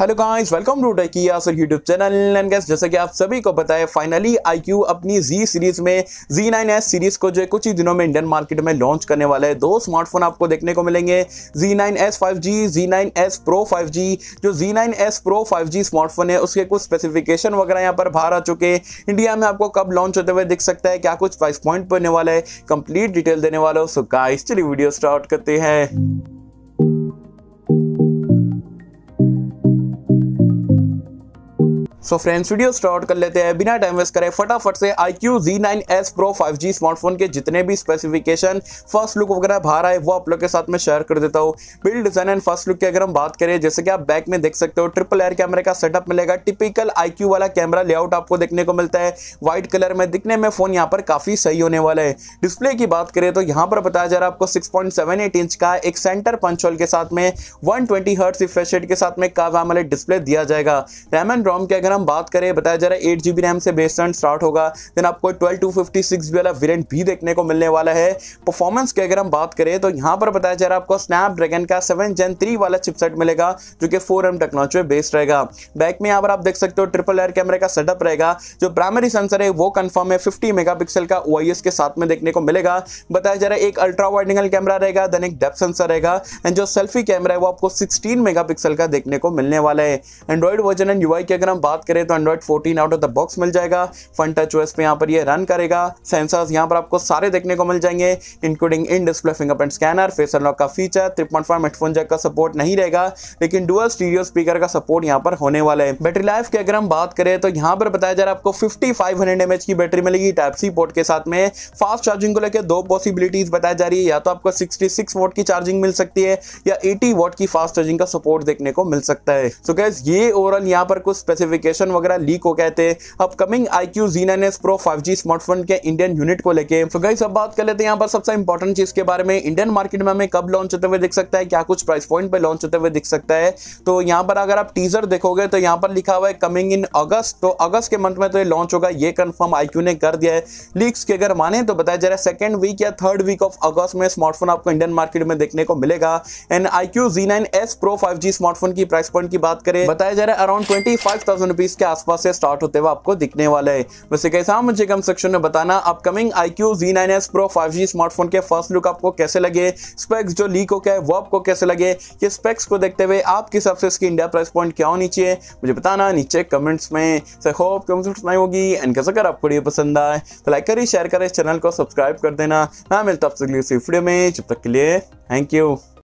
hello guys welcome to डेकिया sir YouTube channel and guys जैसा कि आप सभी को पता है फाइनली आईक्यू अपनी जी सीरीज में जी नाइन एस सीरीज को जो है कुछ ही दिनों में इंडियन मार्केट में लॉन्च करने वाला है दो स्मार्टफोन आपको देखने को मिलेंगे G nine S five G G nine S pro five G जो G nine S pro five G smartphone है उसके कुछ स्पेसिफिकेशन वगैरह यहाँ पर बाहर आ चुके हैं इंडिया में आपको कब लॉन्च होते हुए दिख सकता है क्या कुछ प्राइस पॉइंट पर होने वाला है कंप्लीट डिटेल देने वाला हो सो गाइस चलिए वीडियो स्टार्ट करते हैं सो फ्रेंड्स वीडियो स्टार्ट कर लेते हैं बिना टाइम वेस्ट करें फटाफट से iQOO G nine S pro five G smartphone के जितने भी स्पेसिफिकेशन फर्स्ट लुक वगैरह बाहर आए वो आप लोग के साथ में शेयर कर देता हूँ build design and first look की अगर हम बात करें जैसे कि आप बैक में देख सकते हो ट्रिपल एयर कैमरे का सेटअप मिलेगा टिपिकल आई क्यू वाला कैमरा लेआउट आपको देखने को मिलता है व्हाइट कलर में दिखने में फोन यहाँ पर काफी सही होने वाला है डिस्प्ले की बात करें तो यहाँ पर बताया जा रहा है आपको six point seven eight inch का एक सेंटर पंचोल के साथ में वन ट्वेंटी हर्ट के साथ में काम डिस्प्ले दिया जाएगा रैम एंड रोम की अगर हम बात करें बताया जा रहा है एट जी रैम से बेस रन स्टार्ट होगा देन आपको ट्वेल्व टू फिफ्टी सिक्स वाला वेरियंट भी देखने को मिलने वाला है परफॉर्मेंस की अगर हम बात करें तो यहाँ पर बताया जा रहा है आपको स्नैप ड्रैगन का सेवन जेन थ्री वाला चिपसेट मिलेगा जो कि फोर एम टेक्नोलॉजी में बेस्ड रहेगा बैक में यहाँ पर आप देख सकते हो ट्रिपल एयर कैमरे का सेटअप रहेगा जो प्राइमरी सेंसर है वो कन्फर्म है फिफ्टी मेगापिक्सल का ओ के साथ में देखने को मिलेगा बताया जा रहा है एक अल्ट्रा वाइड एंगल कैमरा रहेगा देन एक डेप्थ सेंसर रहेगा एंड जो सेल्फी कैमरा है वो आपको सिक्सटीन मेगापिक्सल का देखने को मिलने वाला है एंड्रॉइड वर्जन एंड यूआई की अगर हम बात करें तो Android fourteen out of the box मिल जाएगा फन टच ओएस पे यहाँ पर ये रन करेगा सेंसर्स यहाँ पर आपको सारे देखने को मिल जाएंगे including in display fingerprint scanner face unlock का feature three point five headphone jack का सपोर्ट नहीं रहेगा लेकिन डुअल स्टीरियो स्पीकर का सपोर्ट यहाँ पर होने वाला है बैटरी लाइफ की अगर हम बात करें तो यहाँ पर बताया जा रहा है आपको फिफ्टी फाइव हंड्रेड की बैटरी मिलेगी टाइप सी पोर्ट के साथ में फास्ट चार्जिंग को लेकर दो पॉसिबिलिटीज बताई जा रही है या तो आपको सिक्सटी सिक्स वोट की चार्जिंग मिल सकती है या एटी वोट की फास्ट चार्जिंग का सपोर्ट देखने को मिल सकता है सो so गैस ये ओवरऑल यहाँ पर कुछ स्पेसिफिकेशन वेरिएशन वगैरह लीक हो गए थे upcoming iQOO G nine S pro five G smartphone के इंडियन यूनिट को लेके तो गई सब बात कर लेते हैं यहाँ पर सबसे इंपॉर्टेंट चीज के बारे में इंडियन मार्केट में हमें कब लॉन्च होते हुए दिख सकता है क्या कुछ प्राइस पॉइंट पर लॉन्च होते हुए दिख सकता है तो यहाँ पर अगर आप टीजर देखोगे तो यहाँ पर लिखा हुआ है कमिंग इन अगस्त तो अगस्त के मंथ में तो ये लॉन्च होगा ये कंफर्म आईक्यू ने कर दिया है लीक्स के अगर माने तो बताया जा रहा है सेकेंड वीक या थर्ड वीक ऑफ अगस्त में स्मार्टफोन आपको इंडियन मार्केट में देखने को मिलेगा and iQOO G nine S pro five G smartphone की प्राइस पॉइंट की बात करें बताया जा रहा है अराउंड ट्वेंटी फाइव थाउजेंड बीस के आसपास से स्टार्ट होते हुए आपको दिखने वाला है वैसे कैसा हाँ, मुझे कम सेक्शन में बताना upcoming iQOO G nine S pro five G smartphone के फर्स्ट लुक आपको कैसे लगे स्पेक्स जो लीक हो क्या है वो आपको कैसे लगे ये स्पेक्स को देखते हुए आपके हिसाब से इसकी इंडिया प्राइस पॉइंट क्या होनी चाहिए मुझे बताना नीचे कमेंट्स में सर होप कमेंट्स नहीं होगी एंड कैसे अगर आपको ये पसंद आए तो लाइक करें शेयर करें चैनल को सब्सक्राइब कर देना मैं हाँ, मिलता आपसे वीडियो में जब तक के लिए थैंक यू